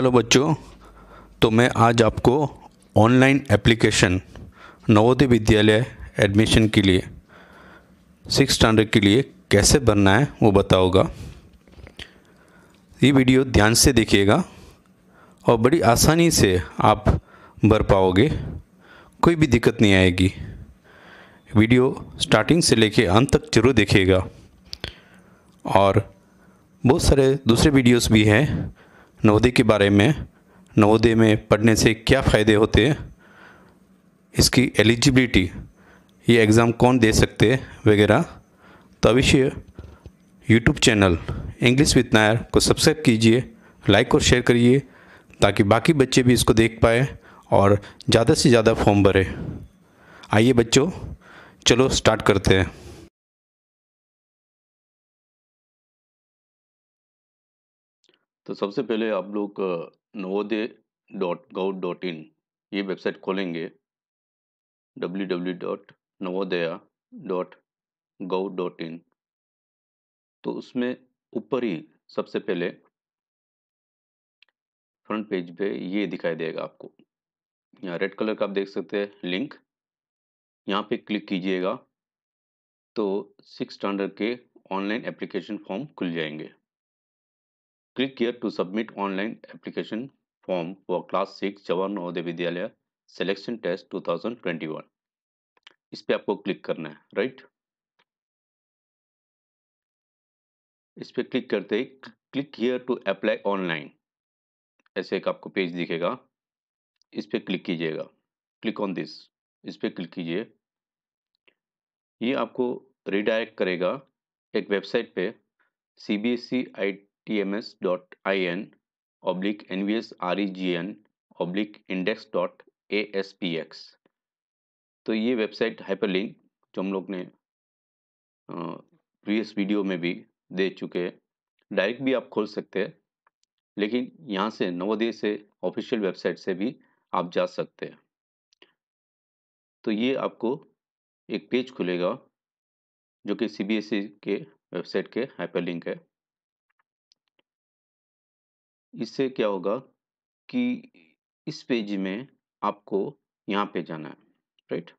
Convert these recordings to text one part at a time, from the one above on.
चलो बच्चों तो मैं आज आपको ऑनलाइन एप्लीकेशन नवोदय विद्यालय एडमिशन के लिए सिक्स स्टैंडर्ड के लिए कैसे भरना है वो बताऊंगा ये वीडियो ध्यान से देखिएगा और बड़ी आसानी से आप भर पाओगे कोई भी दिक्कत नहीं आएगी वीडियो स्टार्टिंग से लेके अंत तक जरूर देखिएगा और बहुत सारे दूसरे वीडियोस भी हैं नवोदय के बारे में नवोदय में पढ़ने से क्या फ़ायदे होते हैं इसकी एलिजिबिलिटी ये एग्ज़ाम कौन दे सकते हैं वगैरह तो अवश्य YouTube channel English with Nair को सब्सक्राइब कीजिए लाइक और शेयर करिए ताकि बाकी बच्चे भी इसको देख पाए और ज़्यादा से ज़्यादा फॉर्म भरे आइए बच्चों चलो स्टार्ट करते हैं तो सबसे पहले आप लोग Navodaya dot gov dot in ये वेबसाइट खोलेंगे W W dot Navodaya dot gov dot in तो उसमें ऊपर ही सबसे पहले फ्रंट पेज पे ये दिखाई देगा आपको यहाँ रेड कलर का आप देख सकते हैं लिंक यहाँ पे क्लिक कीजिएगा तो सिक्स स्टैंडर्ड के ऑनलाइन एप्लीकेशन फॉर्म खुल जाएंगे click here to submit online application form for class six Jawahar Navodaya Vidyalaya selection test 2021 इस पे आपको क्लिक करना है राइट इस पे क्लिक करते ही click here to apply online ऐसे एक आपको पेज दिखेगा इस पे क्लिक कीजिएगा क्लिक ऑन दिस इस पे क्लिक कीजिए ये आपको रिडायरेक्ट करेगा एक वेबसाइट पे C B S C I tms.in oblique nvsregn oblique index.aspx तो ये वेबसाइट हाइपरलिंक जो हम लोग ने प्रीवियस वीडियो में भी दे चुके हैं डायरेक्ट भी आप खोल सकते हैं लेकिन यहाँ से नवोदय से ऑफिशियल वेबसाइट से भी आप जा सकते हैं तो ये आपको एक पेज खुलेगा जो कि सी e के वेबसाइट के हाइपरलिंक है इससे क्या होगा कि इस पेज में आपको यहाँ पे जाना है राइट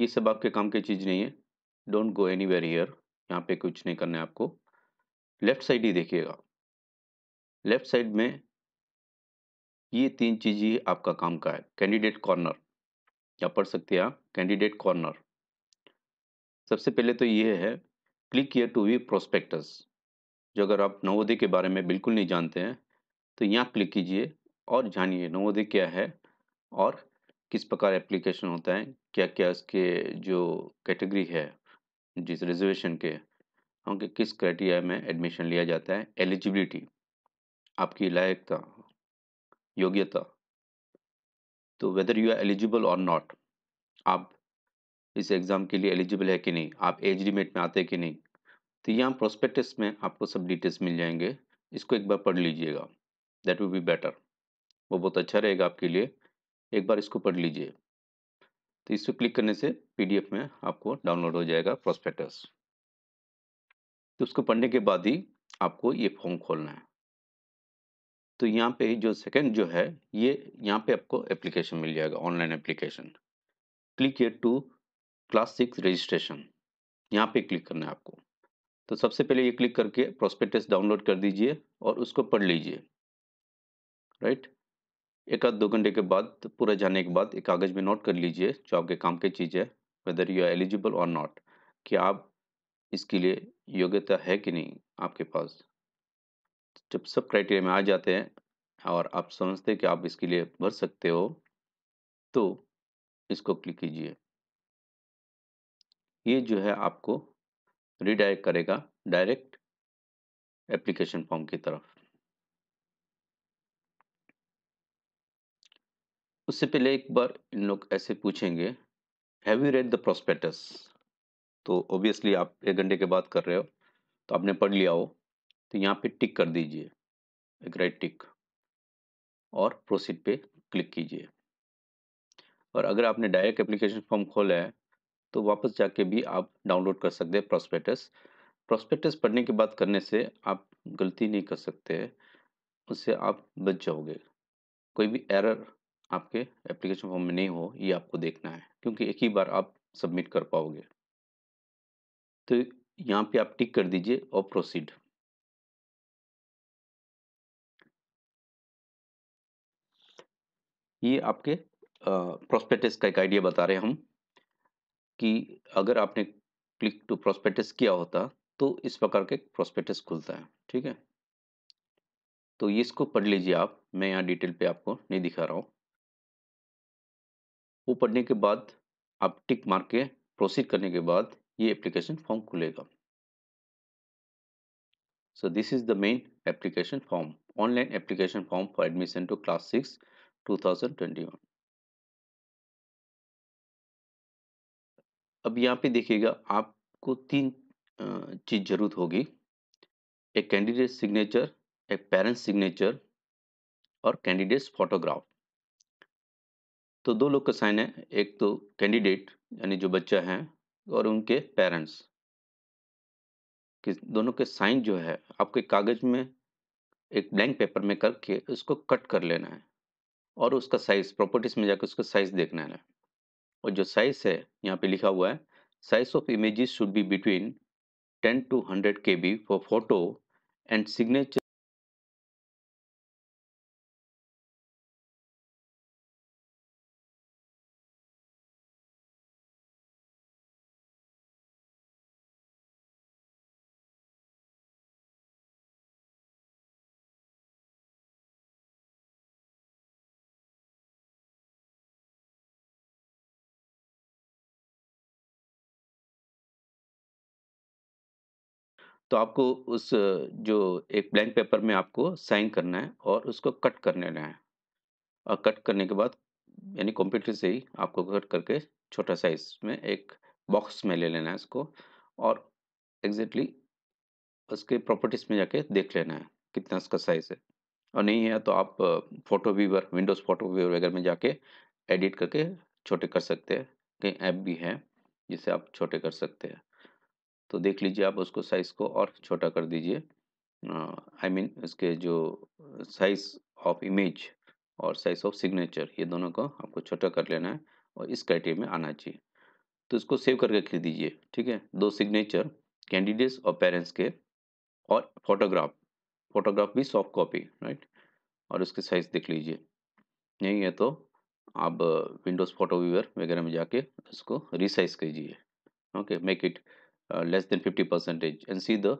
ये सब आपके काम की चीज़ नहीं है don't go anywhere here यहाँ पे कुछ नहीं करना है आपको लेफ्ट साइड ही देखिएगा लेफ्ट साइड में ये तीन चीज़ ही आपका काम का है कैंडिडेट कॉर्नर या पढ़ सकते हैं आप कैंडिडेट कॉर्नर सबसे पहले तो ये है click here to view prospectus जो अगर आप नवोदय के बारे में बिल्कुल नहीं जानते हैं तो यहाँ क्लिक कीजिए और जानिए नवोदय क्या है और किस प्रकार एप्लीकेशन होता है क्या क्या इसके जो कैटेगरी है जिस रिजर्वेशन के उनके किस क्राइटेरिया में एडमिशन लिया जाता है एलिजिबिलिटी आपकी लायकता योग्यता तो वेदर यू आर एलिजिबल और नॉट आप इस एग्ज़ाम के लिए एलिजिबल है कि नहीं आप एज लिमिट में आते कि नहीं तो यहाँ प्रोस्पेक्टस में आपको सब डिटेल्स मिल जाएंगे इसको एक बार पढ़ लीजिएगा दैट विल बी बेटर वो बहुत अच्छा रहेगा आपके लिए एक बार इसको पढ़ लीजिए तो इसको क्लिक करने से पीडीएफ में आपको डाउनलोड हो जाएगा प्रोस्पेक्टस तो उसको पढ़ने के बाद ही आपको ये फॉर्म खोलना है तो यहाँ पे जो सेकंड जो है ये यहाँ पे आपको एप्लीकेशन मिल जाएगा ऑनलाइन एप्लीकेशन क्लिक ये टू क्लास सिक्स रजिस्ट्रेशन यहाँ पे क्लिक करना है आपको तो सबसे पहले ये क्लिक करके प्रोस्पेक्टस डाउनलोड कर दीजिए और उसको पढ़ लीजिए राइट एक आध दो घंटे के बाद पूरा जाने के बाद एक कागज़ में नोट कर लीजिए जो आपके काम की चीज़ है वेदर यू आर एलिजिबल और नॉट कि आप इसके लिए योग्यता है कि नहीं आपके पास जब सब क्राइटेरिया में आ जाते हैं और आप समझते हैं कि आप इसके लिए भर सकते हो तो इसको क्लिक कीजिए ये जो है आपको रिडायरेक्ट करेगा डायरेक्ट एप्लीकेशन फॉर्म की तरफ उससे पहले एक बार इन लोग ऐसे पूछेंगे have you read the prospectus तो ऑब्वियसली आप एक घंटे के बाद कर रहे हो तो आपने पढ़ लिया हो तो यहाँ पे टिक कर दीजिए एक राइट टिक और प्रोसीड पे क्लिक कीजिए और अगर आपने डायरेक्ट एप्लीकेशन फॉर्म खोला है तो वापस जाके भी आप डाउनलोड कर सकते हैं प्रॉस्पेक्टस प्रॉस्पेक्टस पढ़ने के बाद करने से आप गलती नहीं कर सकते उससे आप बच जाओगे कोई भी एरर आपके एप्लीकेशन फॉर्म में नहीं हो ये आपको देखना है क्योंकि एक ही बार आप सबमिट कर पाओगे तो यहाँ पे आप टिक कर दीजिए और प्रोसीड ये आपके प्रोस्पेक्टस का एक आइडिया बता रहे हैं हम कि अगर आपने क्लिक टू प्रोस्पेक्टस किया होता तो इस प्रकार के प्रोस्पेक्टस खुलता है ठीक है तो ये इसको पढ़ लीजिए आप मैं यहाँ डिटेल पे आपको नहीं दिखा रहा हूँ वो पढ़ने के बाद आप टिक मार के प्रोसीड करने के बाद ये एप्लीकेशन फॉर्म खुलेगा the main application form online application form for admission to class six two thousand twenty 2021 अब यहाँ पे देखिएगा आपको तीन चीज़ ज़रूरत होगी एक कैंडिडेट सिग्नेचर एक पेरेंट्स सिग्नेचर और कैंडिडेट्स फोटोग्राफ तो दो लोग का साइन है एक तो कैंडिडेट यानी जो बच्चा है और उनके पेरेंट्स कि दोनों के साइन जो है आपके कागज़ में एक ब्लैंक पेपर में करके उसको कट कर लेना है और उसका साइज़ प्रॉपर्टीज़ में जाकर उसका साइज़ देखना है और जो साइज़ है यहाँ पे लिखा हुआ है size of images should be between 10 to 100 K B for photo and signature तो आपको उस जो एक ब्लैंक पेपर में आपको साइन करना है और उसको कट कर लेना है और कट करने के बाद यानी कंप्यूटर से ही आपको कट करके छोटा साइज में एक बॉक्स में ले लेना है इसको और एग्जैक्टली exactly उसके प्रॉपर्टीज़ में जाके देख लेना है कितना इसका साइज़ है और नहीं है तो आप photo viewer Windows photo viewer वगैरह में जाके एडिट करके छोटे कर सकते हैं कहीं ऐप भी है जिसे आप छोटे कर सकते हैं तो देख लीजिए आप उसको साइज़ को और छोटा कर दीजिए आई मीन इसके जो साइज़ ऑफ इमेज और साइज़ ऑफ सिग्नेचर ये दोनों को आपको छोटा कर लेना है और इस क्राइटेरिया में आना चाहिए तो इसको सेव करके खरीद दीजिए ठीक है दो सिग्नेचर कैंडिडेट्स और पेरेंट्स के और फोटोग्राफ फोटोग्राफ भी सॉफ्ट कॉपी राइट और उसके साइज़ देख लीजिए नहीं है तो आप विंडोज़ फोटो व्यूअर वगैरह में जाके उसको रिसाइज कीजिए okay make it less than fifty percentage and see the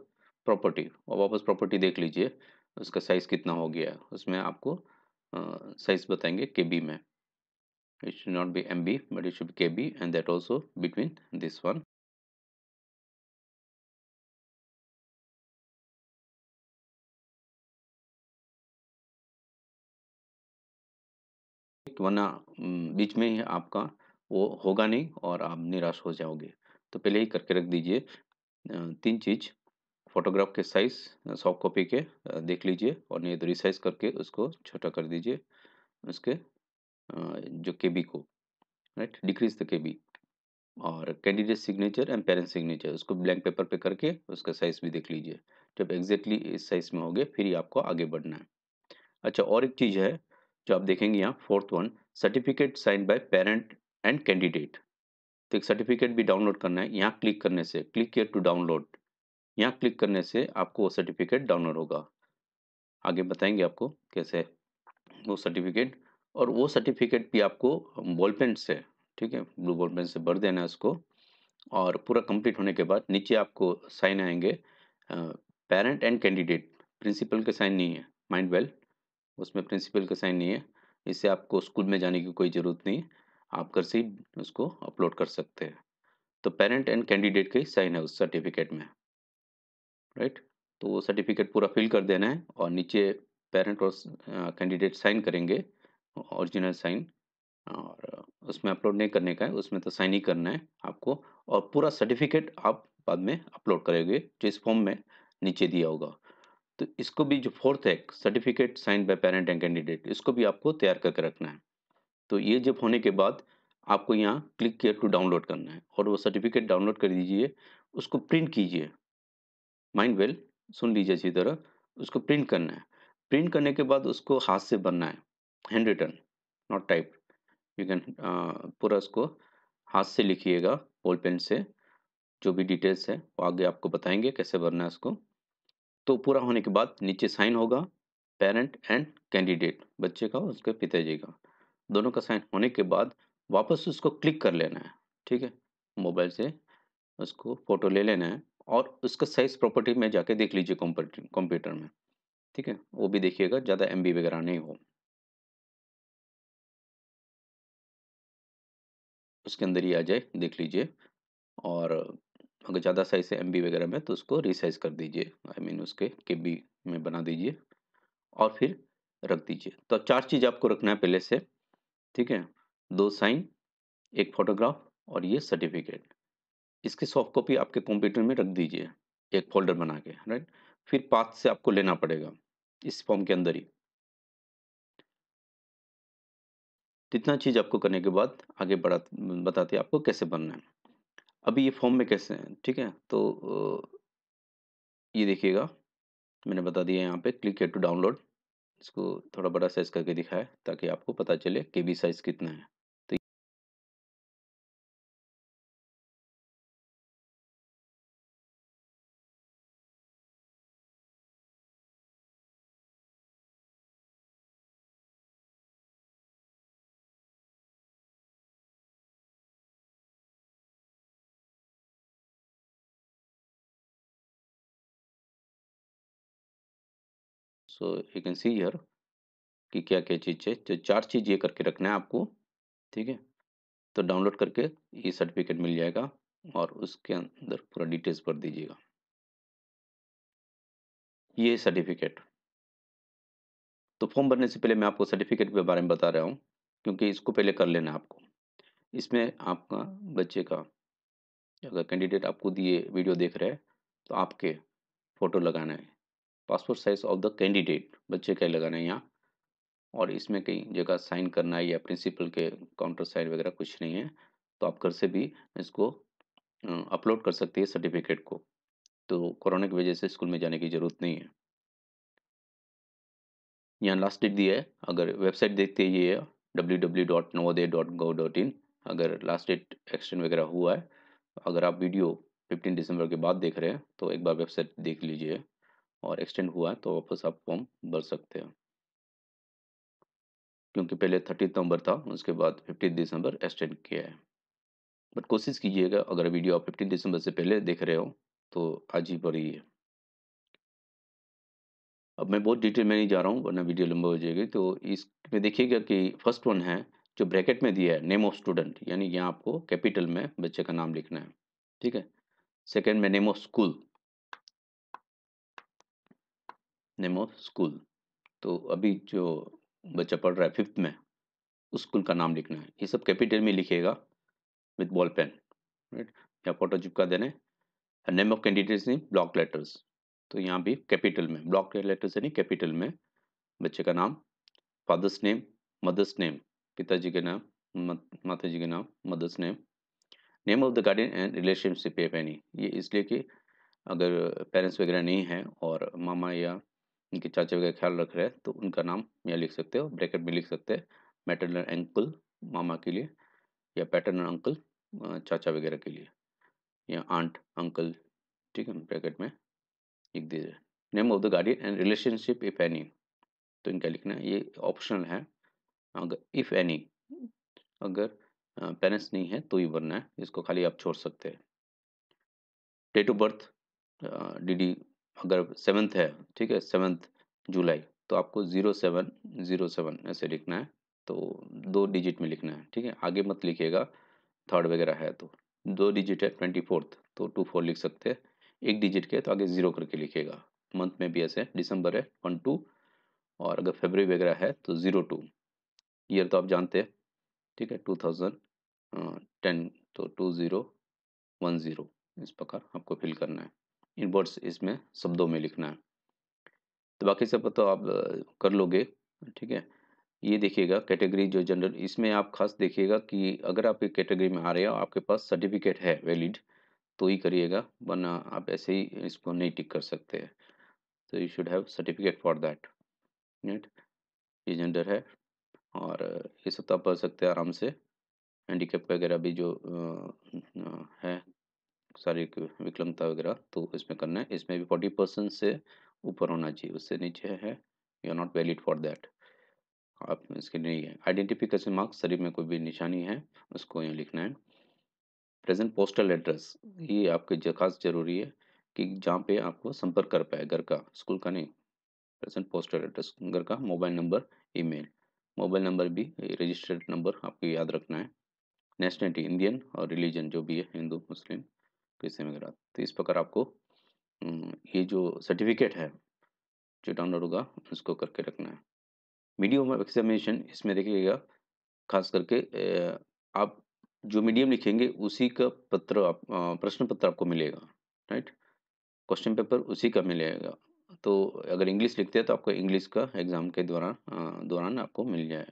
property और वापस प्रॉपर्टी देख लीजिए उसका साइज़ कितना हो गया उसमें आपको साइज़ uh, बताएंगे के बी में it not be M B but it should K B and that also between this one वरना mm, बीच में ही आपका वो होगा नहीं और आप निराश हो जाओगे तो पहले ही करके रख दीजिए तीन चीज़ फोटोग्राफ के साइज़ सॉफ्ट कॉपी के देख लीजिए और नहीं तो रिसाइज करके उसको छोटा कर दीजिए उसके जो के बी को right decrease the K B और candidate signature and parent signature उसको ब्लैंक पेपर पे करके उसका साइज़ भी देख लीजिए जब एग्जैक्टली exactly इस साइज़ में हो गए फिर ही आपको आगे बढ़ना है अच्छा और एक चीज़ है जो आप देखेंगे यहाँ fourth one certificate sign by parent and candidate तो एक सर्टिफिकेट भी डाउनलोड करना है यहाँ क्लिक करने से क्लिक केयर टू डाउनलोड यहाँ क्लिक करने से आपको वो सर्टिफिकेट डाउनलोड होगा आगे बताएंगे आपको कैसे वो सर्टिफिकेट और वो सर्टिफिकेट भी आपको बॉल पेन से ठीक है ब्लू बॉल पेन से भर देना है उसको और पूरा कंप्लीट होने के बाद नीचे आपको साइन आएंगे पेरेंट एंड कैंडिडेट प्रिंसिपल के साइन नहीं है माइंड वेल उसमें प्रिंसिपल का साइन नहीं है इससे आपको स्कूल में जाने की कोई ज़रूरत नहीं है आप घर से ही उसको अपलोड कर सकते हैं तो पेरेंट एंड कैंडिडेट का साइन है उस सर्टिफिकेट में राइट तो वो सर्टिफिकेट पूरा फिल कर देना है और नीचे पेरेंट और कैंडिडेट साइन करेंगे ओरिजिनल साइन और उसमें अपलोड नहीं करने का है उसमें तो साइन ही करना है आपको और पूरा सर्टिफिकेट आप बाद में अपलोड करेंगे जो इस फॉर्म में नीचे दिया होगा तो इसको भी जो फोर्थ है certificate sign by parent and candidate इसको भी आपको तैयार करके रखना है तो ये जब होने के बाद आपको यहाँ क्लिक केयर टू डाउनलोड करना है और वो सर्टिफिकेट डाउनलोड कर दीजिए उसको प्रिंट कीजिए माइंड वेल सुन लीजिए अच्छी तरह उसको प्रिंट करना है प्रिंट करने के बाद उसको हाथ से बनना है handwritten not type you can पूरा उसको हाथ से लिखिएगा बॉल पेन से जो भी डिटेल्स है वो आगे आपको बताएंगे कैसे भरना है उसको तो पूरा होने के बाद नीचे साइन होगा पेरेंट एंड कैंडिडेट बच्चे का उसके पिताजी का दोनों का साइन होने के बाद वापस उसको क्लिक कर लेना है ठीक है मोबाइल से उसको फ़ोटो ले लेना है और उसका साइज़ प्रॉपर्टी में जाके देख लीजिए कंप्यूटर में ठीक है वो भी देखिएगा ज़्यादा एम वगैरह नहीं हो उसके अंदर ही आ जाए देख लीजिए और अगर ज़्यादा साइज है एम वगैरह में तो उसको रिसाइज कर दीजिए आई I मीन mean उसके के में बना दीजिए और फिर रख दीजिए तो चार चीज़ आपको रखना है पहले से ठीक है दो साइन एक फोटोग्राफ और ये सर्टिफिकेट इसकी सॉफ्ट कॉपी आपके कंप्यूटर में रख दीजिए एक फोल्डर बना के राइट फिर पाथ से आपको लेना पड़ेगा इस फॉर्म के अंदर ही इतना चीज़ आपको करने के बाद आगे बढ़ा बताते आपको कैसे बनना है अभी ये फॉर्म में कैसे हैं ठीक है तो ये देखिएगा मैंने बता दिया यहाँ पे क्लिक है टू डाउनलोड इसको थोड़ा बड़ा साइज करके दिखाया ताकि आपको पता चले के बी साइज कितना है सो यू कैन सी यर कि क्या क्या चीज़ है तो चार चीज़ ये करके रखना है आपको ठीक है तो डाउनलोड करके ये सर्टिफिकेट मिल जाएगा और उसके अंदर पूरा डिटेल्स भर दीजिएगा ये सर्टिफिकेट तो फॉर्म भरने से पहले मैं आपको सर्टिफिकेट के बारे में बता रहा हूँ क्योंकि इसको पहले कर लेना आपको इसमें आपका बच्चे का अगर कैंडिडेट आपको दिए वीडियो देख रहे हैं तो आपके फ़ोटो लगाना है passport size of the candidate बच्चे का लगाना है यहाँ और इसमें कहीं जगह साइन करना है या प्रिंसिपल के काउंटर साइन वगैरह कुछ नहीं है तो आप घर से भी इसको अपलोड कर सकती है सर्टिफिकेट को तो कोरोना की वजह से स्कूल में जाने की ज़रूरत नहीं है यहाँ लास्ट डेट दिया है अगर वेबसाइट देखते ये है W W dot Navodaya dot gov dot in अगर लास्ट डेट एक्सटेंड वगैरह हुआ है अगर आप वीडियो 15 दिसंबर के बाद देख रहे हैं तो एक बार वेबसाइट देख लीजिए और एक्सटेंड हुआ तो वापस आप फॉर्म भर सकते हो क्योंकि पहले थर्टी नवंबर था उसके बाद फिफ्टीन दिसंबर एक्सटेंड किया है बट कोशिश कीजिएगा अगर वीडियो आप फिफ्टीन दिसंबर से पहले देख रहे हो तो आज ही है अब मैं बहुत डिटेल में नहीं जा रहा हूँ वरना वीडियो लंबा हो जाएगी तो इसमें देखिएगा कि फर्स्ट वन है जो ब्रैकेट में दिया है नेम ऑफ स्टूडेंट यानी यहाँ आपको कैपिटल में बच्चे का नाम लिखना है ठीक है सेकेंड में name of school name of school तो अभी जो बच्चा पढ़ रहा है फिफ्थ में उस स्कूल का नाम लिखना है ये सब कैपिटल में लिखेगा विद बॉल पेन राइट या फोटो चिपका देने नेम ऑफ कैंडिडेट्स नहीं ब्लॉक लेटर्स तो यहाँ भी कैपिटल में ब्लॉक लेटर्स यानी कैपिटल में बच्चे का नाम फादर्स नेम मदर्स नेम पिताजी के नाम माता जी के नाम mothers name name of the guardian and relationship if any ये इसलिए कि अगर पेरेंट्स वगैरह नहीं हैं और मामा या उनके चाचा का ख्याल रख रहे हैं तो उनका नाम यहाँ लिख सकते हो ब्रैकेट में लिख सकते हैं मैटरनल अंकल मामा के लिए या पैटर्नल अंकल चाचा वगैरह के लिए या आंट अंकल ठीक है ब्रैकेट में लिख दीजिए name of the guardian and relationship if any तो इनका लिखना है ये ऑप्शनल है अगर इफ़ एनी अगर पेरेंट्स नहीं है तो ही बनना है इसको खाली आप छोड़ सकते हैं date of birth D D अगर सेवन्थ है ठीक है सेवन्थ जुलाई तो आपको ज़ीरो सेवन ज़ीरो सेवन ऐसे लिखना है तो दो डिजिट में लिखना है ठीक है आगे मत लिखिएगा थर्ड वगैरह है तो दो डिजिट है ट्वेंटी फोर्थ तो टू फोर लिख सकते हैं एक डिजिट के तो आगे ज़ीरो करके लिखिएगा मंथ में भी ऐसे दिसंबर है वन टू और अगर फेबररी वगैरह है तो ज़ीरो टू ईयर तो आप जानते हैं ठीक है टू थाउजेंड टेन तो टू ज़ीरो वन ज़ीरो इस प्रकार आपको फिल करना है इन वर्ड्स इसमें शब्दों में लिखना है तो बाकी सब तो आप कर लोगे ठीक है ये देखिएगा कैटेगरी जो जनरल इसमें आप खास देखिएगा कि अगर आप एक कैटेगरी में आ रहे हो आपके पास सर्टिफिकेट है वैलिड तो ही करिएगा वरना आप ऐसे ही इसको नहीं टिक कर सकते हैं तो you should have certificate for that net ये जेंडर है और ये सब तो आप पढ़ सकते हैं आराम से हैंडीकेप वगैरह भी जो आ, आ, है सारी विकलमता वगैरह तो इसमें करना है इसमें भी फोर्टी परसेंट से ऊपर होना चाहिए उससे नीचे है you are not valid for that आप इसके नहीं है आइडेंटिफिकेशन मार्क्स शरीर में कोई भी निशानी है उसको यहाँ लिखना है प्रेजेंट पोस्टल एड्रेस ये आपके खास जरूरी है कि जहाँ पे आपको संपर्क कर पाए घर का स्कूल का नहीं प्रेजेंट पोस्टल एड्रेस घर का mobile number email mobile number भी रजिस्टर्ड नंबर आपको याद रखना है नेशनलिटी इंडियन और रिलीजन जो भी है हिंदू मुस्लिम किसी में गिरा तो इस प्रकार आपको ये जो सर्टिफिकेट है जो डाउनलोड होगा उसको करके रखना है मीडियम ऑफ एग्जामिनेशन इसमें देखिएगा खास करके आप जो मीडियम लिखेंगे उसी का पत्र आप प्रश्न पत्र आपको मिलेगा राइट क्वेश्चन पेपर उसी का मिलेगा तो अगर इंग्लिश लिखते हैं तो आपको इंग्लिश का एग्ज़ाम के दौरान दौरान आपको मिल जाए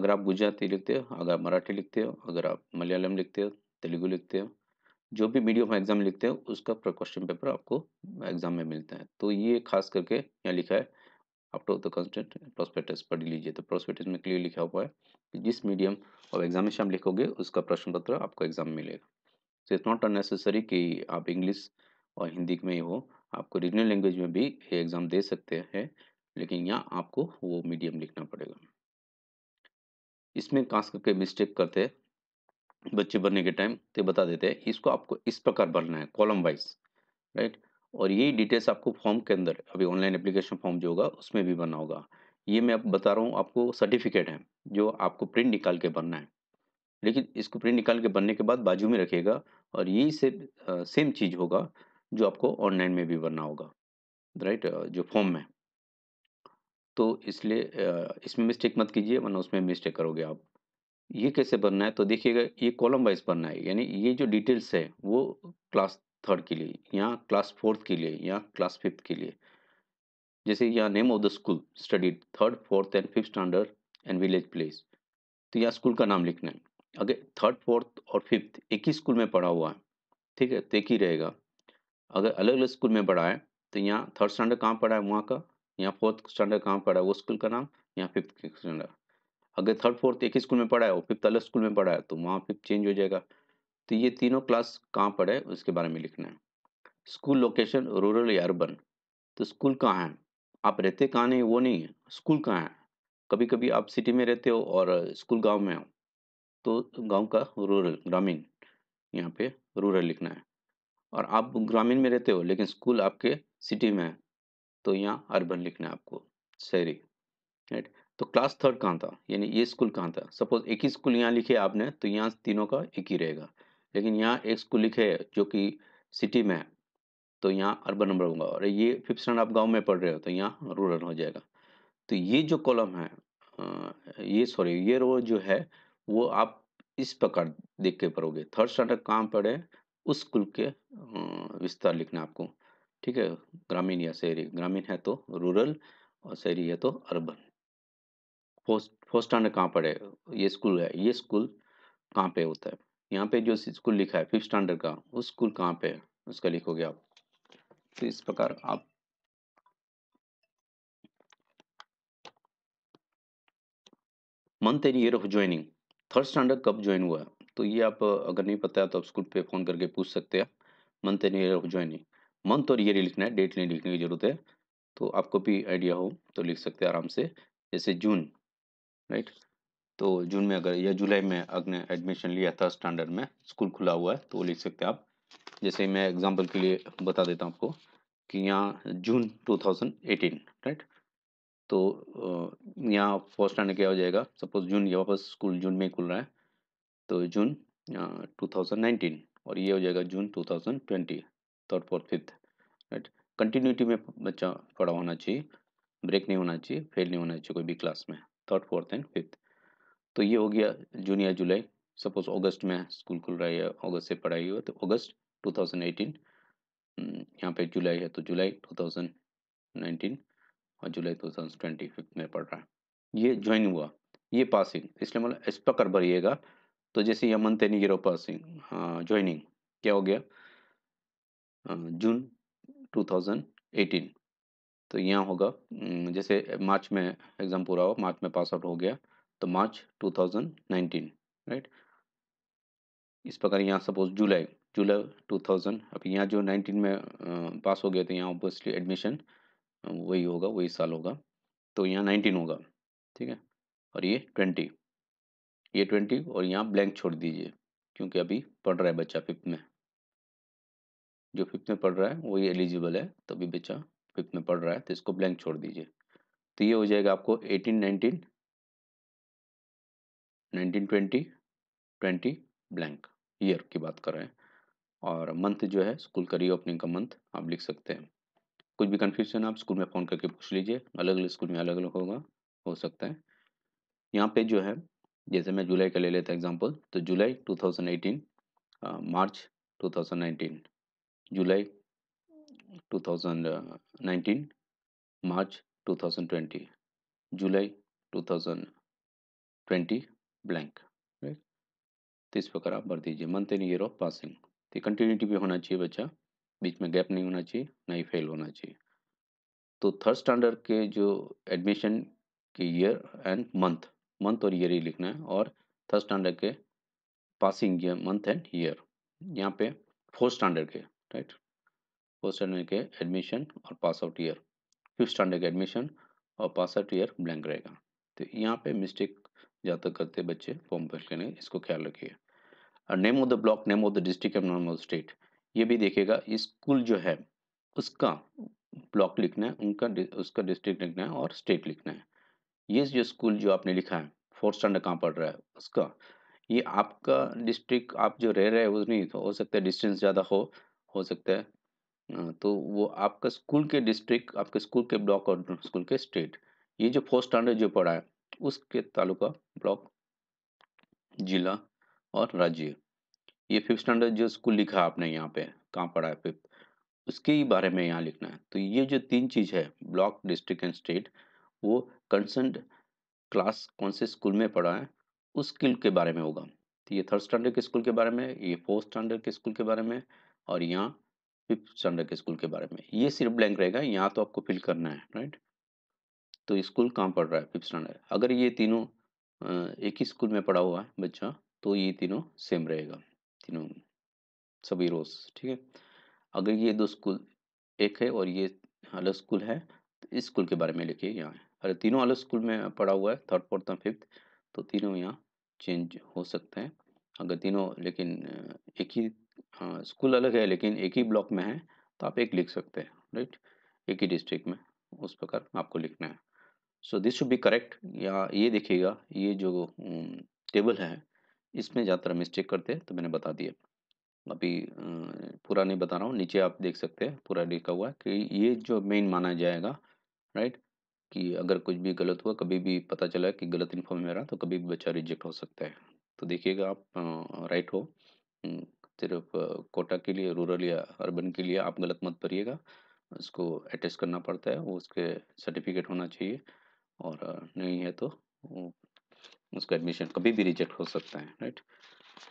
अगर आप गुजराती लिखते हो अगर आप मराठी लिखते हो अगर आप मलयालम लिखते हो तेलुगू लिखते हो जो भी मीडियम एग्जाम लिखते हैं उसका क्वेश्चन पेपर आपको एग्जाम में मिलता है तो ये खास करके यहाँ लिखा है आफ्टर द कंस्टेंट प्रोस्पेक्टस पढ़ लीजिए तो प्रोस्पेक्टस में क्लियर लिखा हुआ है कि जिस मीडियम और एग्जामिनेशन आप लिखोगे उसका प्रश्न पत्र आपको एग्जाम मिलेगा सो इट्स नॉट अननेसेसरी कि आप इंग्लिश और हिंदी में ही हो आपको रीजनल लैंग्वेज में भी एग्ज़ाम दे सकते हैं लेकिन यहाँ आपको वो मीडियम लिखना पड़ेगा इसमें खास करके मिस्टेक करते हैं बच्चे भरने के टाइम तो बता देते हैं इसको आपको इस प्रकार भरना है कॉलम वाइज राइट और यही डिटेल्स आपको फॉर्म के अंदर अभी ऑनलाइन एप्लीकेशन फॉर्म जो होगा उसमें भी भरना होगा ये मैं आप बता रहा हूँ आपको सर्टिफिकेट है जो आपको प्रिंट निकाल के भरना है लेकिन इसको प्रिंट निकाल के भरने के बाद बाजू में रखेगा और यही से सेम चीज़ होगा जो आपको ऑनलाइन में भी भरना होगा राइट जो फॉर्म में तो इसलिए इसमें मिस्टेक मत कीजिए वरना उसमें मिस्टेक करोगे आप ये कैसे बनना है तो देखिएगा ये कॉलम वाइज बनना है यानी ये जो डिटेल्स है वो क्लास थर्ड के लिए या क्लास फोर्थ के लिए या क्लास फिफ्थ के लिए जैसे यहाँ name of the school studied third fourth and fifth standard and village place तो यहाँ स्कूल का नाम लिखना है अगर थर्ड फोर्थ और फिफ्थ एक ही स्कूल में पढ़ा हुआ है ठीक है तो एक ही रहेगा अगर अलग अलग स्कूल में पढ़ा है तो यहाँ थर्ड स्टैंडर्ड कहाँ पढ़ा है वहाँ का यहाँ फोर्थ स्टैंडर्ड कहाँ पढ़ा है वो स्कूल का नाम यहाँ फिफ्थ स्टैंडर्ड अगर थर्ड फोर्थ एक ही स्कूल में पढ़ा है और फिफ्थ अलग स्कूल में पढ़ा है तो वहाँ फिफ्थ चेंज हो जाएगा तो ये तीनों क्लास कहाँ पढ़े उसके बारे में लिखना है स्कूल लोकेशन रूरल या अर्बन तो स्कूल कहाँ है आप रहते कहाँ नहीं वो नहीं है स्कूल कहाँ है कभी कभी आप सिटी में रहते हो और स्कूल गाँव में हो तो गाँव का रूरल ग्रामीण यहाँ पे रूरल लिखना है और आप ग्रामीण में रहते हो लेकिन स्कूल आपके सिटी में है तो यहाँ अर्बन लिखना है आपको शहरी राइट तो क्लास थर्ड कहाँ था यानी ये स्कूल कहाँ था सपोज एक ही स्कूल यहाँ लिखे आपने तो यहाँ तीनों का एक ही रहेगा लेकिन यहाँ एक स्कूल लिखे जो कि सिटी में है तो यहाँ अर्बन नंबर होगा और ये फिफ्थ स्टैंडर्ड आप गाँव में पढ़ रहे हो तो यहाँ रूरल हो जाएगा तो ये जो कॉलम है ये सॉरी ये रो जो है वो आप इस प्रकार देख के पढ़ोगे थर्ड स्टैंडर्ड कहाँ पढ़े उस स्कूल के विस्तार लिखना आपको ठीक है ग्रामीण या शहरी ग्रामीण है तो रूरल और शहरी है तो अर्बन फर्स्ट फोर्थ स्टैंडर्ड कहाँ पर है ये स्कूल है ये स्कूल कहाँ पे होता है यहाँ पे जो स्कूल लिखा है फिफ्थ स्टैंडर्ड का वो स्कूल कहाँ पे है उसका लिखोगे आप तो इस प्रकार आप month and year of joining third standard कब ज्वाइन हुआ है तो ये आप अगर नहीं पता है तो आप स्कूल पे फ़ोन करके पूछ सकते हैं month and year of joining month और ईयर ही लिखना है डेट नहीं लिखने की ज़रूरत है तो आपको भी आइडिया हो तो लिख सकते हैं आराम से जैसे जून राइट तो जून में अगर या जुलाई में आपने एडमिशन लिया था स्टैंडर्ड में स्कूल खुला हुआ है तो वो लिख सकते हैं आप जैसे मैं एग्जांपल के लिए बता देता हूँ आपको कि यहाँ जून 2018 राइट तो यहाँ फर्स्ट स्टैंडर्ड क्या हो जाएगा सपोज जून ये वापस स्कूल जून में खुल रहा है तो जून टू थाउजेंड नाइनटीन और ये हो जाएगा June two thousand twenty third fourth fifth right continuity में बच्चा पढ़ा होना चाहिए ब्रेक नहीं होना चाहिए फेल नहीं होना चाहिए कोई भी क्लास में थर्ड फोर्थ एंड फिफ्थ तो ये हो गया जून या जुलाई सपोज अगस्त में स्कूल खुल रहा है अगस्त से पढ़ाई हुआ तो अगस्त हम्म, 2018 यहाँ पे जुलाई है तो जुलाई 2019 और जुलाई 2020 फिफ्थ में पढ़ रहा है ये ज्वाइन हुआ ये पासिंग इसलिए मतलब इस पकड़ भरिएगा तो जैसे यमन तेनी गिरो पासिंग ज्वाइनिंग क्या हो गया हाँ, जून 2018 तो यहाँ होगा जैसे मार्च में एग्ज़ाम पूरा हो मार्च में पास आउट हो गया तो मार्च 2019 राइट इस प्रकार यहाँ सपोज जुलाई जुलाई 2000 अब यहाँ जो 19 में पास हो गया तो यहाँ ऑब्वियसली एडमिशन वही होगा वही साल होगा तो यहाँ नाइनटीन होगा ठीक है और ये ट्वेंटी ये ट्वेंटी और यहाँ ब्लैंक छोड़ दीजिए क्योंकि अभी पढ़ रहा है बच्चा फिफ्थ में जो फिफ्थ में पढ़ रहा है वही एलिजिबल है तभी बच्चा फिफ्थ में पढ़ रहा है तो इसको ब्लैंक छोड़ दीजिए तो ये हो जाएगा आपको eighteen nineteen nineteen twenty twenty blank year की बात कर रहे हैं और मंथ जो है स्कूल का रीओपनिंग का मंथ आप लिख सकते हैं कुछ भी कन्फ्यूजन आप स्कूल में फ़ोन करके पूछ लीजिए अलग अलग स्कूल में अलग अलग होगा हो सकता है यहाँ पे जो है जैसे मैं जुलाई का ले लेता एग्जांपल तो जुलाई 2018 मार्च 2019 जुलाई 2019 March 2020 July 2020 blank right तो इस प्रकार आप भर दीजिए month and year of passing तो कंटिन्यूटी भी होना चाहिए बच्चा बीच में गैप नहीं होना चाहिए ना ही फेल होना चाहिए तो थर्ड स्टैंडर्ड के जो एडमिशन के ईयर एंड मंथ मंथ और ईयर ही लिखना है और थर्ड स्टैंडर्ड के passing year month and year यहाँ पे फोर्थ स्टैंडर्ड के राइट फर्स्ट स्टैंडर्ड के एडमिशन और pass out year fifth standard के एडमिशन और पास आउट ईयर ब्लैंक रहेगा तो यहाँ पे मिस्टेक ज़्यादातर करते बच्चे फॉर्म फिल करने इसको ख्याल रखिए name of the block name of the district and name of the state ये भी देखेगा स्कूल जो है उसका ब्लॉक लिखना है उनका उसका डिस्ट्रिक्ट लिखना है और स्टेट लिखना है ये जो स्कूल जो आपने लिखा है फोर्थ स्टैंडर्ड कहाँ पढ़ रहा है उसका ये आपका डिस्ट्रिक्ट आप जो रह रहे हो नहीं तो हो सकता है डिस्टेंस ज़्यादा हो हो सकता है तो वो आपका स्कूल के डिस्ट्रिक्ट आपके स्कूल के ब्लॉक और स्कूल के स्टेट ये जो फोर्थ स्टैंडर्ड जो पढ़ा है उसके तालुका ब्लॉक जिला और राज्य ये फिफ्थ स्टैंडर्ड जो स्कूल लिखा आपने यहाँ पे कहाँ पढ़ा है फिफ्थ उसके ही बारे में यहाँ लिखना है तो ये जो तीन चीज़ है ब्लॉक डिस्ट्रिक्ट एंड स्टेट वो कंसर्न क्लास कौन से स्कूल में पढ़ा है उस स्किल के बारे में होगा तो ये थर्ड स्टैंडर्ड के स्कूल के बारे में ये फोर्थ स्टैंडर्ड के स्कूल के बारे में और यहाँ फिफ्थ स्टैंडर्ड के स्कूल के बारे में ये सिर्फ ब्लैंक रहेगा यहाँ तो आपको फिल करना है राइट तो स्कूल कहाँ पढ़ रहा है फिफ्थ स्टैंडर्ड अगर ये तीनों एक ही स्कूल में पढ़ा हुआ है बच्चा तो ये तीनों सेम रहेगा तीनों सभी रोज ठीक है अगर ये दो स्कूल एक है और ये अलग स्कूल है तो इस स्कूल के बारे में लिखिए यहाँ अरे तीनों अलग स्कूल में पढ़ा हुआ है थर्ड फोर्थ एंड फिफ्थ तो तीनों यहाँ चेंज हो सकते हैं अगर तीनों लेकिन एक ही हाँ स्कूल अलग है लेकिन एक ही ब्लॉक में है तो आप एक लिख सकते हैं राइट एक ही डिस्ट्रिक्ट में उस प्रकार आपको लिखना है so this should be correct या ये देखिएगा ये जो टेबल है इसमें ज़्यादातर मिस्टेक करते हैं तो मैंने बता दिया अभी पूरा नहीं बता रहा हूँ नीचे आप देख सकते हैं पूरा लिखा हुआ है कि ये जो मेन माना जाएगा राइट कि अगर कुछ भी गलत हुआ कभी भी पता चला कि गलत इन्फॉर्म मेरा रहा तो कभी भी बच्चा रिजेक्ट हो सकता है तो देखिएगा आप राइट हो सिर्फ कोटा के लिए रूरल या अर्बन के लिए आप गलत मत भरिएगा उसको अटैच करना पड़ता है वो उसके सर्टिफिकेट होना चाहिए और नहीं है तो उसका एडमिशन कभी भी रिजेक्ट हो सकता है राइट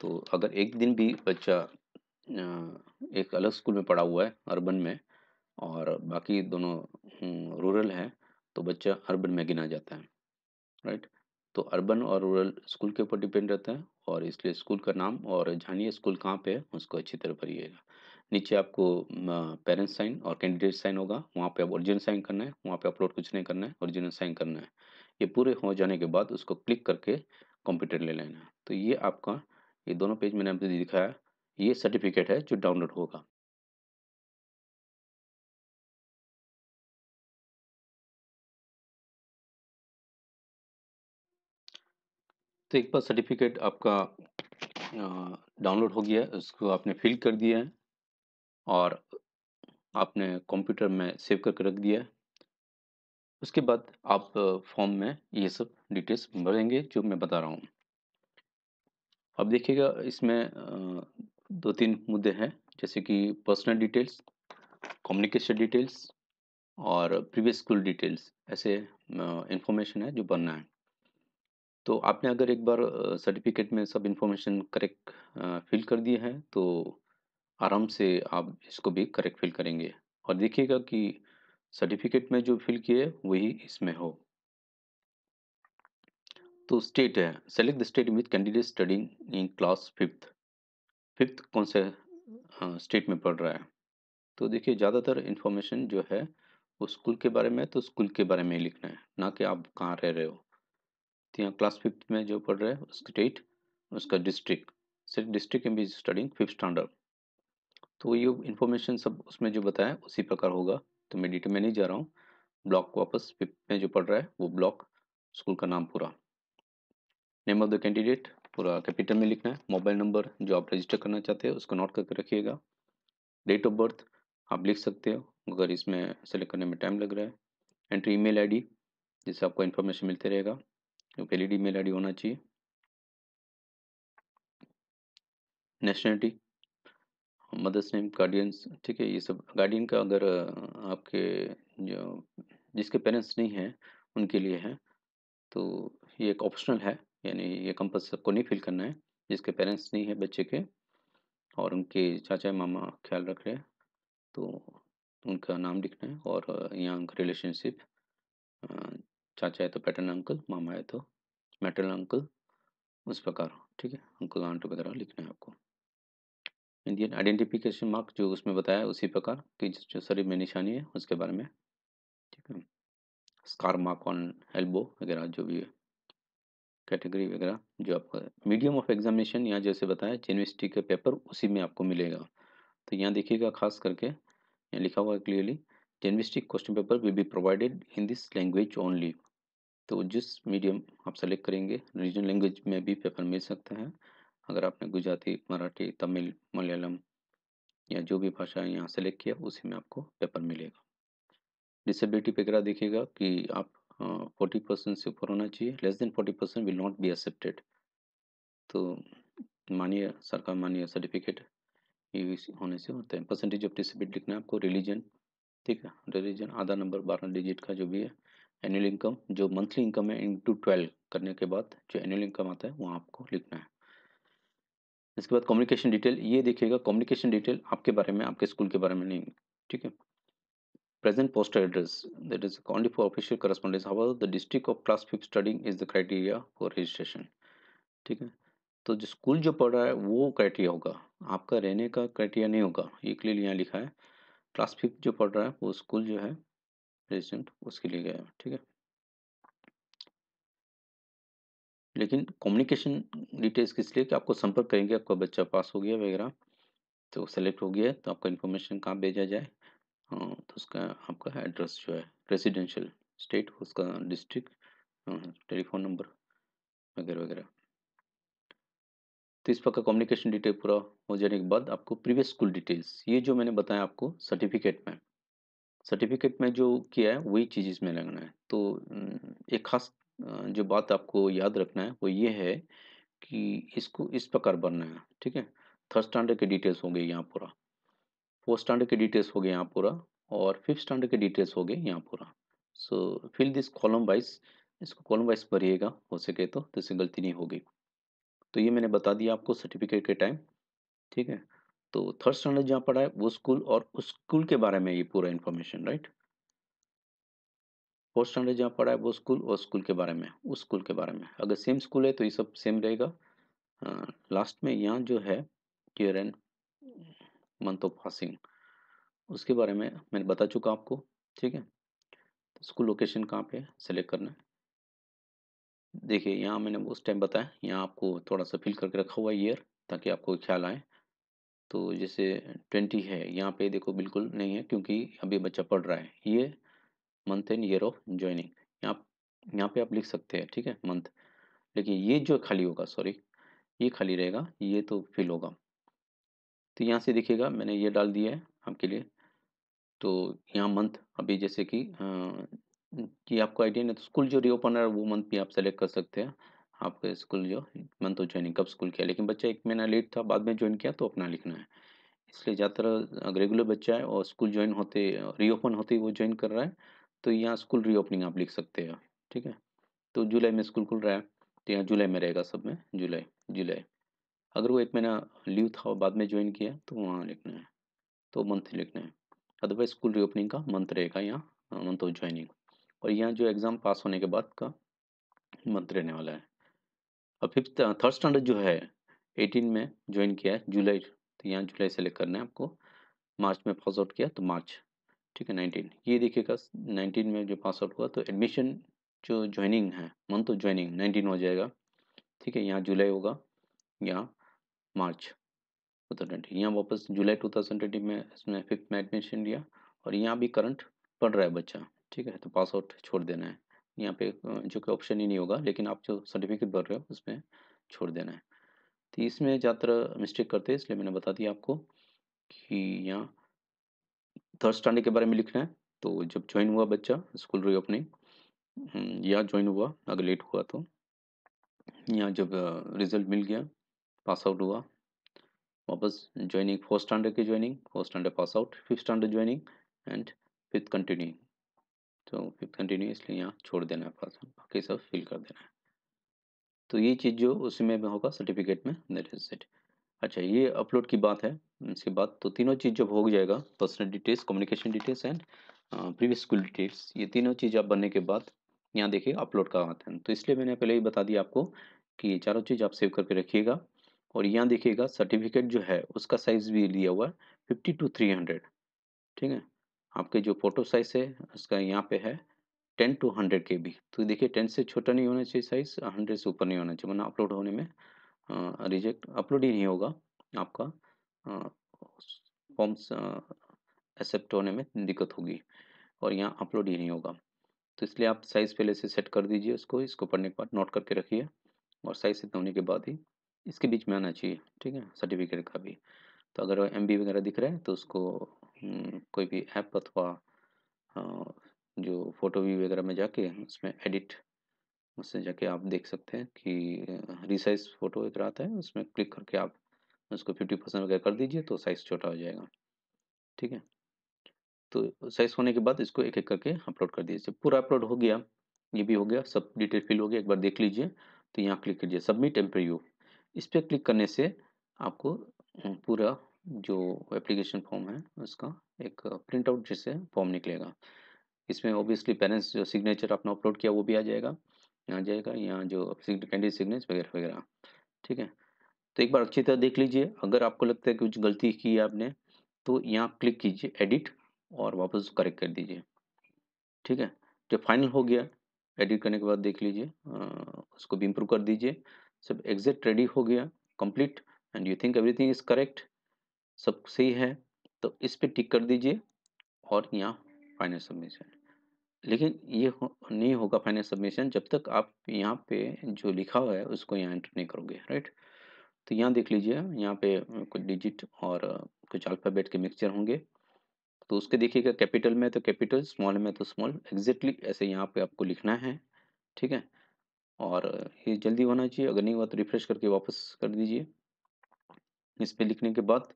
तो अगर एक दिन भी बच्चा एक अलग स्कूल में पढ़ा हुआ है अर्बन में और बाकी दोनों हम्म, रूरल हैं तो बच्चा अर्बन में गिना जाता है राइट तो अर्बन और रूरल स्कूल के ऊपर डिपेंड रहता है और इसलिए स्कूल का नाम और जानिए स्कूल कहाँ पे है उसको अच्छी तरह भरिएगा नीचे आपको पेरेंट्स साइन और कैंडिडेट साइन होगा वहाँ पे आप ओरिजिनल साइन करना है वहाँ पे अपलोड कुछ नहीं करना है ओरिजिनल साइन करना है ये पूरे हो जाने के बाद उसको क्लिक करके कंप्यूटर ले लेना है तो ये आपका ये दोनों पेज मैंने आपको दिखाया ये सर्टिफिकेट है जो डाउनलोड होगा तो एक बार सर्टिफिकेट आपका डाउनलोड हो गया है उसको आपने फिल कर दिया है और आपने कंप्यूटर में सेव करके रख दिया है उसके बाद आप फॉर्म में ये सब डिटेल्स भरेंगे जो मैं बता रहा हूँ अब देखिएगा इसमें दो तीन मुद्दे हैं जैसे कि पर्सनल डिटेल्स कम्युनिकेशन डिटेल्स और प्रीवियस स्कूल डिटेल्स ऐसे इंफॉर्मेशन है जो बनना है तो आपने अगर एक बार सर्टिफिकेट में सब इन्फॉर्मेशन करेक्ट फिल कर दिए हैं तो आराम से आप इसको भी करेक्ट फिल करेंगे और देखिएगा कि सर्टिफिकेट में जो फिल किए वही इसमें हो तो स्टेट है select the state with candidate studying in class fifth fifth कौन से स्टेट में पढ़ रहा है तो देखिए ज़्यादातर इन्फॉर्मेशन जो है वो स्कूल के बारे में तो स्कूल के बारे में ही लिखना है ना कि आप कहाँ रह रहे हो तो यहाँ क्लास फिफ्थ में जो पढ़ रहे हैं उसकी डेट उसका डिस्ट्रिक्ट सिर्फ डिस्ट्रिक्ट में भी स्टडिंग फिफ्थ स्टैंडर्ड तो ये इन्फॉर्मेशन सब उसमें जो बताया उसी प्रकार होगा तो मैं डिटेल में नहीं जा रहा हूँ ब्लॉक वापस फिफ्थ में जो पढ़ रहा है वो ब्लॉक स्कूल का नाम पूरा नेम ऑफ द कैंडिडेट पूरा कैपिटल में लिखना है मोबाइल नंबर जो आप रजिस्टर करना चाहते हैं उसको नोट करके रखिएगा डेट ऑफ बर्थ आप लिख सकते हो अगर इसमें सेलेक्ट करने में टाइम लग रहा है एंट्री ईमेल आईडी जिससे आपको इन्फॉर्मेशन मिलते रहेगा जो कि एलईडी मेल आईडी होना चाहिए नेशनलिटी मदर्स नेम गार्डियंस ठीक है ये सब गार्डियन का अगर आपके जो जिसके पेरेंट्स नहीं हैं उनके लिए है तो ये एक ऑप्शनल है यानी ये कंपल्स सबको नहीं फिल करना है जिसके पेरेंट्स नहीं है बच्चे के और उनके चाचा मामा ख्याल रख रहे हैं तो उनका नाम लिखना है और यहाँ उनका रिलेशनशिप चाचा है तो पैटर्न अंकल मामा है तो मेटर्नल अंकल उस प्रकार ठीक है अंकल आंट वगैरह लिखना है आपको इंडियन आइडेंटिफिकेशन मार्क जो उसमें बताया उसी प्रकार की जो शरीर में निशानी है उसके बारे में ठीक है स्कार मार्क ऑन एल्बो वगैरह जो भी है कैटेगरी वगैरह जो आपका मीडियम ऑफ एग्जामिनेशन यहाँ जैसे बताया यूनिवर्सिटी का पेपर उसी में आपको मिलेगा तो यहाँ देखिएगा खास करके यहाँ लिखा हुआ है clearly university question paper will be provided in this language only तो जिस मीडियम आप सेलेक्ट करेंगे रीजनल लैंग्वेज में भी पेपर मिल सकता है अगर आपने गुजराती मराठी तमिल मलयालम या जो भी भाषा यहाँ सेलेक्ट किया उसी में आपको पेपर मिलेगा डिसेबिलिटी वगैरह देखिएगा कि आप फोर्टी परसेंट से ऊपर होना चाहिए less than forty percent will not be accepted तो मानिए सरकार मानिए सर्टिफिकेट ये होने से होते हैं परसेंटेज ऑफ डिसबिलिटी लिखना है आपको रिलीजन ठीक है रिलीजन आधा नंबर बारह डिजिट का जो भी है एनुअल इनकम जो मंथली इनकम है टू ट्वेल्व करने के बाद जो एनुअल इनकम आता है वहाँ आपको लिखना है इसके बाद कम्युनिकेशन डिटेल ये देखिएगा कम्युनिकेशन डिटेल आपके बारे में आपके स्कूल के बारे में नहीं ठीक है present postal address that is only for official correspondence how the district of class fifth studying is the criteria for registration ठीक है तो जो स्कूल जो पढ़ रहा है वो क्राइटेरिया होगा आपका रहने का क्राइटेरिया नहीं होगा ये क्लियर यहाँ लिखा है क्लास फिफ्थ जो पढ़ रहा है वो स्कूल जो है रेजिडेंट उसके लिए गया ठीक है लेकिन कम्युनिकेशन डिटेल्स किस लिए कि आपको संपर्क करेंगे आपका बच्चा पास हो गया वगैरह तो सेलेक्ट हो गया तो आपका इन्फॉर्मेशन कहाँ भेजा जाए हाँ, तो उसका आपका एड्रेस जो है रेजिडेंशियल स्टेट उसका डिस्ट्रिक्ट टेलीफोन नंबर वगैरह वगैरह तो इस प्रकार कम्युनिकेशन डिटेल पूरा हो जाने के बाद आपको प्रीवियस स्कूल डिटेल्स ये जो मैंने बताया आपको सर्टिफिकेट में सर्टिफिकेट में जो किया है वही चीज़ इसमें लगना है तो एक खास जो बात आपको याद रखना है वो ये है कि इसको इस प्रकार भरना है ठीक है थर्ड स्टैंडर्ड के डिटेल्स होंगे यहाँ पूरा फोर्थ स्टैंडर्ड के डिटेल्स हो गए यहाँ पूरा और फिफ्थ स्टैंडर्ड के डिटेल्स हो गए यहाँ पूरा so fill this column wise इसको कॉलम वाइज भरिएगा हो सके तो जैसे तो गलती नहीं होगी तो ये मैंने बता दिया आपको सर्टिफिकेट के टाइम ठीक है तो थर्ड स्टैंडर्ड जहाँ पढ़ा है वो स्कूल और उस स्कूल के बारे में ये पूरा इन्फॉर्मेशन राइट फोर्थ स्टैंडर्ड जहाँ पढ़ा है वो स्कूल और स्कूल के बारे में उस स्कूल के बारे में अगर सेम स्कूल है तो ये सब सेम रहेगा लास्ट में यहाँ जो है year and month of passing उसके बारे में मैंने बता चुका आपको ठीक है तो स्कूल लोकेशन कहाँ पे सेलेक्ट करना है देखिए यहाँ मैंने उस टाइम बताया यहाँ आपको थोड़ा सा फिल करके रखा हुआ है ईयर ताकि आपको ख्याल आए तो जैसे ट्वेंटी है यहाँ पे देखो बिल्कुल नहीं है क्योंकि अभी बच्चा पढ़ रहा है ये month and year of joining यहाँ यहाँ पे आप लिख सकते हैं ठीक है मंथ लेकिन ये जो खाली होगा सॉरी ये खाली रहेगा ये तो फिल होगा तो यहाँ से देखिएगा मैंने ये डाल दिया है आपके लिए तो यहाँ मंथ अभी जैसे कि कि आपको आइडिया नहीं तो स्कूल जो रिओपनर है वो मंथ भी आप सेलेक्ट कर सकते हैं आपका स्कूल जो मंथ ऑफ ज्वाइनिंग कब स्कूल किया लेकिन बच्चा एक महीना लेट था बाद में ज्वाइन किया तो अपना लिखना है इसलिए ज़्यादातर रेगुलर बच्चा है और स्कूल ज्वाइन होते रीओपन होते वो ज्वाइन कर रहा है तो यहाँ स्कूल रीओपनिंग आप लिख सकते हो ठीक है तो जुलाई में स्कूल खुल रहा है तो यहाँ जुलाई में रहेगा सब में जुलाई जुलाई अगर वो एक महीना लीव था और बाद में ज्वाइन किया तो वहाँ लिखना है तो मंथ लिखना है अदरवाइज स्कूल रीओपनिंग का मंथ रहेगा यहाँ मंथ ऑफ ज्वाइनिंग और यहाँ जो एग्ज़ाम पास होने के बाद का मंथ रहने वाला है और फिफ्थ थर्ड स्टैंडर्ड जो है एटीन में ज्वाइन किया है जुलाई तो यहाँ जुलाई सेलेक्ट करना है आपको मार्च में पास आउट किया तो मार्च ठीक है नाइनटीन ये देखिएगा नाइनटीन में जो पास आउट हुआ तो एडमिशन जो ज्वाइनिंग है मंथ तो ज्वाइनिंग नाइनटीन हो जाएगा ठीक है यहाँ जुलाई होगा यहाँ मार्च टू थाउजेंड ट्वेंटी यहाँ वापस जुलाई टू थाउजेंड ट्वेंटी में इसमें फिफ्थ में एडमिशन लिया और यहाँ भी करंट पढ़ रहा है बच्चा ठीक है तो पास आउट छोड़ देना है यहाँ पे जो कि ऑप्शन ही नहीं होगा लेकिन आप जो सर्टिफिकेट भर रहे हो उसमें छोड़ देना है तो इसमें ज़्यादातर मिस्टेक करते हैं इसलिए मैंने बता दिया आपको कि यहाँ थर्ड स्टैंडर्ड के बारे में लिखना है तो जब ज्वाइन हुआ बच्चा स्कूल रही अपनी हम्म, या ज्वाइन हुआ अगर लेट हुआ तो यहाँ जब रिजल्ट मिल गया पास आउट हुआ वापस ज्वाइनिंग फोर्थ स्टैंडर्ड की joining fourth standard pass out fifth standard joining and fifth continuing तो फिर इसलिए यहाँ छोड़ देना है पर्सन बाकी सब फिल कर देना है तो ये चीज़ जो उसमें होगा सर्टिफिकेट में दैट इज इट अच्छा ये अपलोड की बात है इसके बाद तो तीनों चीज़ जब हो जाएगा personal details communication details and previous school details ये तीनों चीज़ आप बनने के बाद यहाँ देखिए अपलोड का आते हैं तो इसलिए मैंने पहले ही बता दिया आपको कि ये चारों चीज़ आप सेव करके रखिएगा और यहाँ देखिएगा सर्टिफिकेट जो है उसका साइज़ भी लिया हुआ है फिफ्टी टू थ्री हंड्रेड ठीक है आपके जो फोटो साइज है उसका यहाँ पे है ten to hundred K B तो देखिए टेन से छोटा नहीं होना चाहिए साइज हंड्रेड से ऊपर नहीं होना चाहिए वरना अपलोड होने में रिजेक्ट अपलोड ही नहीं होगा आपका फॉर्म्स एक्सेप्ट होने में दिक्कत होगी और यहाँ अपलोड ही नहीं होगा तो इसलिए आप साइज़ पहले से सेट कर दीजिए उसको इसको पढ़ने के बाद नोट करके रखिए और साइज़ इतना होने के बाद ही इसके बीच में आना चाहिए ठीक है सर्टिफिकेट का भी तो अगर एम वगैरह दिख रहा है तो उसको हम्म, कोई भी ऐप अथवा जो फोटो व्यू वगैरह में जाके उसमें एडिट उससे जाके आप देख सकते हैं कि रिसाइज फोटो एक आता है उसमें क्लिक करके आप उसको फिफ्टी परसेंट वगैरह कर दीजिए तो साइज़ छोटा हो जाएगा ठीक है तो साइज़ होने के बाद इसको एक एक करके अपलोड कर दीजिए पूरा अपलोड हो गया ये भी हो गया सब डिटेल फिल हो गया एक बार देख लीजिए तो यहाँ क्लिक कीजिए सबमिट एम्प्रीव इस पर क्लिक करने से आपको हम्म, पूरा जो एप्लीकेशन फॉर्म है उसका एक प्रिंट आउट जिससे फॉर्म निकलेगा इसमें ऑब्वियसली पेरेंट्स जो सिग्नेचर आपने अपलोड किया वो भी आ जाएगा आ जाएगा यहाँ जो कैंडिडेट सिग्नेचर वगैरह वगैरह ठीक है तो एक बार अच्छी तरह देख लीजिए अगर आपको लगता है कि कुछ गलती की है आपने तो यहाँ क्लिक कीजिए एडिट और वापस करेक्ट कर दीजिए ठीक है जो फाइनल हो गया एडिट करने के बाद देख लीजिए उसको भी इम्प्रूव कर दीजिए सब एग्जैक्ट रेडी हो गया complete and you think everything is correct सब सही है तो इस पर टिक कर दीजिए और यहाँ फाइनल सबमिशन लेकिन ये हो, नहीं होगा फाइनल सबमिशन जब तक आप यहाँ पे जो लिखा हुआ है उसको यहाँ एंटर नहीं करोगे राइट तो यहाँ देख लीजिए यहाँ पे कुछ डिजिट और कुछ अल्फ़ाबेट के मिक्सचर होंगे तो उसके देखिएगा कैपिटल में तो कैपिटल स्मॉल में तो स्मॉल एग्जैक्टली ऐसे यहाँ पे आपको लिखना है ठीक है और ये जल्दी होना चाहिए अगर नहीं हुआ तो रिफ्रेश करके वापस कर दीजिए इसमें लिखने के बाद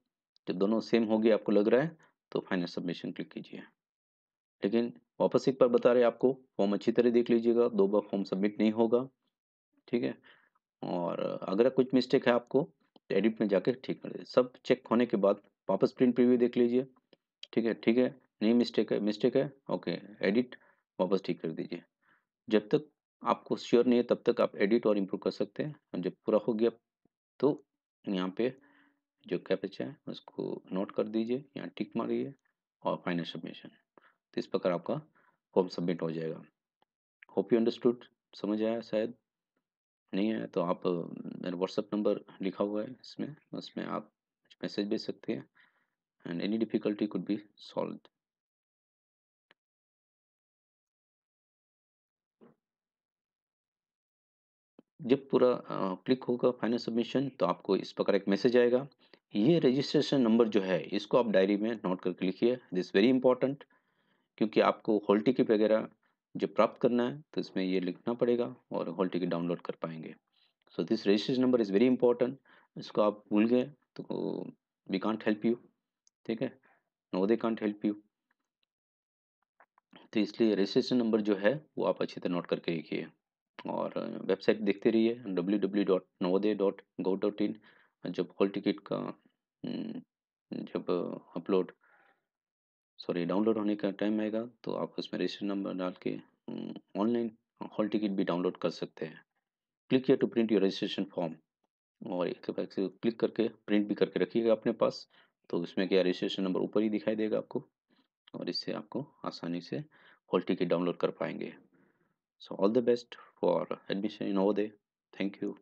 जब तो दोनों सेम होगी आपको लग रहा है तो फाइनल सबमिशन क्लिक कीजिए लेकिन वापस एक बार बता रहे आपको फॉर्म अच्छी तरह देख लीजिएगा दो बार फॉर्म सबमिट नहीं होगा ठीक है और अगर कुछ मिस्टेक है आपको तो एडिट में जाके ठीक कर दीजिए सब चेक होने के बाद वापस प्रिंट प्रीव्यू देख लीजिए ठीक है ठीक है नहीं मिस्टेक है मिस्टेक है ओके एडिट वापस ठीक कर दीजिए जब तक आपको श्योर नहीं है तब तक आप एडिट और इम्प्रूव कर सकते हैं जब पूरा हो गया तो यहाँ पे जो कैपेच है उसको नोट कर दीजिए यहाँ टिक मारिए और फाइनल सबमिशन तो इस प्रकार आपका फॉर्म सबमिट हो जाएगा होप यू अंडरस्टूड समझ आया शायद नहीं है तो आप मेरा व्हाट्सअप नंबर लिखा हुआ है इसमें उसमें आप मैसेज भेज सकते हैं and any difficulty could be solve जब पूरा क्लिक होगा फाइनल सबमिशन तो आपको इस प्रकार एक मैसेज आएगा ये रजिस्ट्रेशन नंबर जो है इसको आप डायरी में नोट करके लिखिए दिस वेरी इंपॉर्टेंट क्योंकि आपको हॉल टिकट वगैरह जब प्राप्त करना है तो इसमें ये लिखना पड़ेगा और हॉल टिकट डाउनलोड कर पाएंगे so this registration number is very important इसको आप भूल गए तो वी कांट हेल्प यू ठीक है no they can't help you तो इसलिए रजिस्ट्रेशन नंबर जो है वो आप अच्छी तरह नोट करके लिखिए और वेबसाइट देखते रहिए W W dot Navodaya dot gov dot in जब हॉल टिकट का हम्म, हम्म, जब अपलोड सॉरी डाउनलोड होने का टाइम आएगा तो आप उसमें रजिस्टर नंबर डाल के हम्म, ऑनलाइन हॉल टिकट भी डाउनलोड कर सकते हैं क्लिक किया to print your registration form और एक क्लिक करके प्रिंट भी करके रखिएगा अपने पास तो उसमें क्या रजिस्ट्रेशन नंबर ऊपर ही दिखाई देगा आपको और इससे आपको आसानी से हॉल टिकट डाउनलोड कर पाएंगे so all the best for admission in they thank you